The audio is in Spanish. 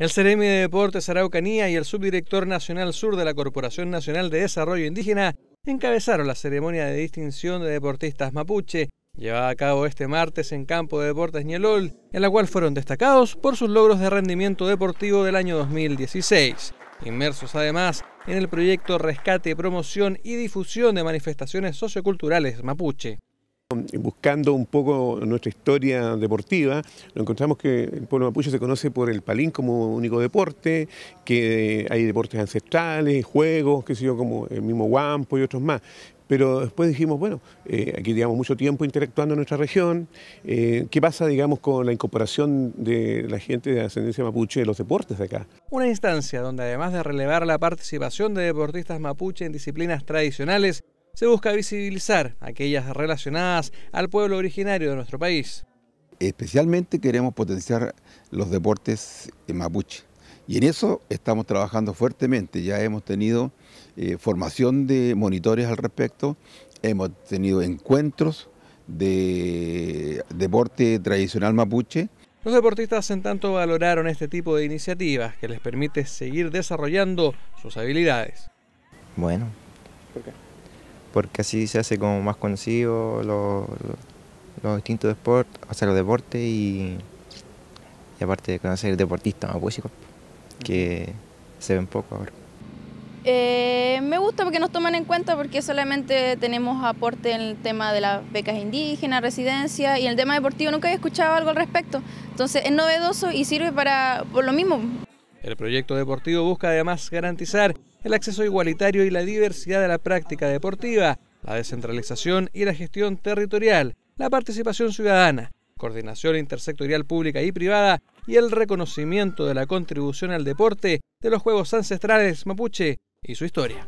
El Ceremi de Deportes Araucanía y el subdirector nacional sur de la Corporación Nacional de Desarrollo Indígena encabezaron la ceremonia de distinción de deportistas mapuche, llevada a cabo este martes en Campo de Deportes Ñelol, en la cual fueron destacados por sus logros de rendimiento deportivo del año 2016. Inmersos además en el proyecto Rescate, Promoción y Difusión de Manifestaciones Socioculturales Mapuche. Buscando un poco nuestra historia deportiva, lo encontramos que el pueblo mapuche se conoce por el palín como único deporte, que hay deportes ancestrales, juegos, qué sé yo, como el mismo guampo y otros más. Pero después dijimos, bueno, eh, aquí llevamos mucho tiempo interactuando en nuestra región, eh, ¿qué pasa, digamos, con la incorporación de la gente de ascendencia mapuche de los deportes de acá? Una instancia donde además de relevar la participación de deportistas mapuche en disciplinas tradicionales, se busca visibilizar aquellas relacionadas al pueblo originario de nuestro país. Especialmente queremos potenciar los deportes mapuche. Y en eso estamos trabajando fuertemente. Ya hemos tenido eh, formación de monitores al respecto, hemos tenido encuentros de deporte tradicional mapuche. Los deportistas en tanto valoraron este tipo de iniciativas que les permite seguir desarrollando sus habilidades. Bueno. ¿Por qué? porque así se hace como más conocido los, distintos deportes, o sea, los deportes y, aparte de conocer deportistas más músicos que se ven poco ahora. Eh, me gusta porque nos toman en cuenta porque solamente tenemos aporte en el tema de las becas indígenas, residencias, y en el tema deportivo nunca había escuchado algo al respecto. Entonces es novedoso y sirve para por lo mismo. El proyecto deportivo busca además garantizar el acceso igualitario y la diversidad de la práctica deportiva, la descentralización y la gestión territorial, la participación ciudadana, coordinación intersectorial pública y privada y el reconocimiento de la contribución al deporte de los juegos ancestrales mapuche y su historia.